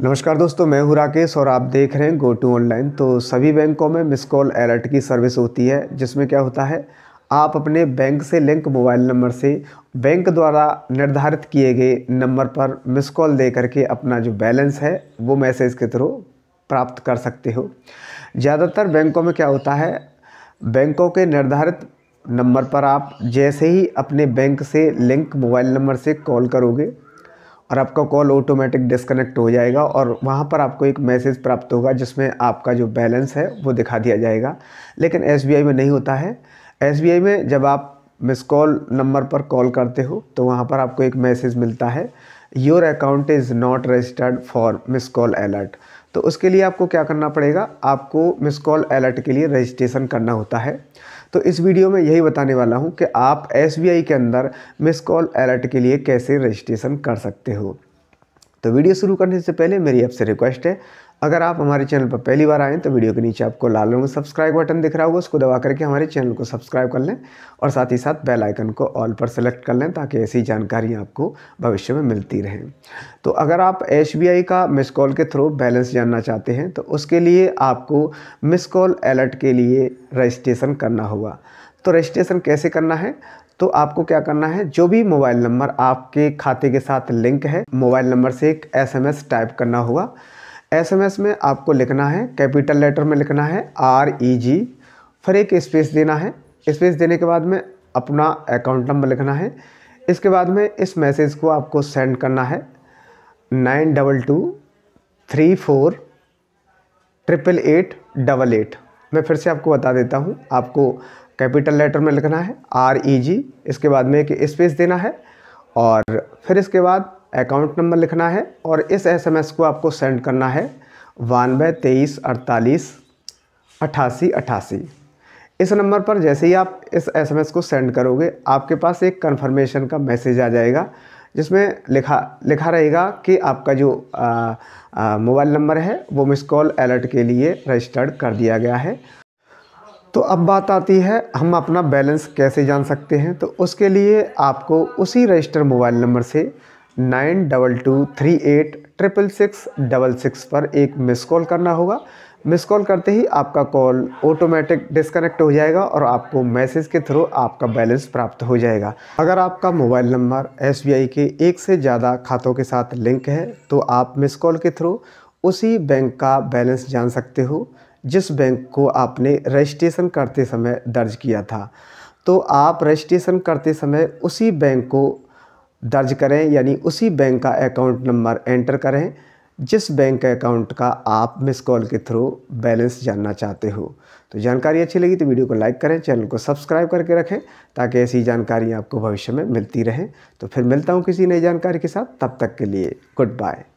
नमस्कार दोस्तों मैं हूं राकेश और आप देख रहे हैं गो टू ऑनलाइन तो सभी बैंकों में मिस कॉल अलर्ट की सर्विस होती है जिसमें क्या होता है आप अपने बैंक से लिंक मोबाइल नंबर से बैंक द्वारा निर्धारित किए गए नंबर पर मिस कॉल दे करके अपना जो बैलेंस है वो मैसेज के थ्रू प्राप्त कर सकते हो ज़्यादातर बैंकों में क्या होता है बैंकों के निर्धारित नंबर पर आप जैसे ही अपने बैंक से लिंक मोबाइल नंबर से कॉल करोगे और आपका कॉल ऑटोमेटिक डिस्कनेक्ट हो जाएगा और वहाँ पर आपको एक मैसेज प्राप्त होगा जिसमें आपका जो बैलेंस है वो दिखा दिया जाएगा लेकिन एस में नहीं होता है एस में जब आप मिस कॉल नंबर पर कॉल करते हो तो वहाँ पर आपको एक मैसेज मिलता है your account is not registered for miss call alert तो उसके लिए आपको क्या करना पड़ेगा आपको मिस कॉल अलर्ट के लिए रजिस्ट्रेशन करना होता है तो इस वीडियो में यही बताने वाला हूँ कि आप एस के अंदर मिस कॉल अलर्ट के लिए कैसे रजिस्ट्रेशन कर सकते हो तो वीडियो शुरू करने से पहले मेरी आपसे रिक्वेस्ट है अगर आप हमारे चैनल पर पहली बार आएँ तो वीडियो के नीचे आपको लाल रंग में सब्सक्राइब बटन दिख रहा होगा उसको दबा करके हमारे चैनल को सब्सक्राइब कर लें और साथ ही साथ बेल आइकन को ऑल पर सेलेक्ट कर लें ताकि ऐसी जानकारियाँ आपको भविष्य में मिलती रहें तो अगर आप एस का मिस कॉल के थ्रू बैलेंस जानना चाहते हैं तो उसके लिए आपको मिस कॉल अलर्ट के लिए रजिस्ट्रेशन करना होगा तो रजिस्ट्रेशन कैसे करना है तो आपको क्या करना है जो भी मोबाइल नंबर आपके खाते के साथ लिंक है मोबाइल नंबर से एक एसएमएस टाइप करना होगा एसएमएस में आपको लिखना है कैपिटल लेटर में लिखना है आर ई जी फिर एक स्पेस देना है स्पेस देने के बाद में अपना अकाउंट नंबर लिखना है इसके बाद में इस मैसेज को आपको सेंड करना है nine double two three four triple eight double eight मैं फिर से आपको बता देता हूँ आपको कैपिटल लेटर में लिखना है आर ई जी इसके बाद में एक स्पेस देना है और फिर इसके बाद अकाउंट नंबर लिखना है और इस एसएमएस को आपको सेंड करना है बानवे तेईस अड़तालीस अट्ठासी अट्ठासी इस नंबर पर जैसे ही आप इस एसएमएस को सेंड करोगे आपके पास एक कन्फर्मेशन का मैसेज आ जाएगा जिसमें लिखा लिखा रहेगा कि आपका जो मोबाइल नंबर है वो मिस कॉल अलर्ट के लिए रजिस्टर्ड कर दिया गया है तो अब बात आती है हम अपना बैलेंस कैसे जान सकते हैं तो उसके लिए आपको उसी रजिस्टर मोबाइल नंबर से nine double two three eight triple six double six पर एक मिस कॉल करना होगा मिस कॉल करते ही आपका कॉल ऑटोमेटिक डिस्कनेक्ट हो जाएगा और आपको मैसेज के थ्रू आपका बैलेंस प्राप्त हो जाएगा अगर आपका मोबाइल नंबर एस के एक से ज़्यादा खातों के साथ लिंक है तो आप मिस कॉल के थ्रू उसी बैंक का बैलेंस जान सकते हो जिस बैंक को आपने रजिस्ट्रेशन करते समय दर्ज किया था तो आप रजिस्ट्रेशन करते समय उसी बैंक को दर्ज करें यानी उसी बैंक का अकाउंट नंबर एंटर करें जिस बैंक के अकाउंट का आप मिस कॉल के थ्रू बैलेंस जानना चाहते हो तो जानकारी अच्छी लगी तो वीडियो को लाइक करें चैनल को सब्सक्राइब करके रखें ताकि ऐसी जानकारी आपको भविष्य में मिलती रहें तो फिर मिलता हूँ किसी नई जानकारी के साथ तब तक के लिए गुड बाय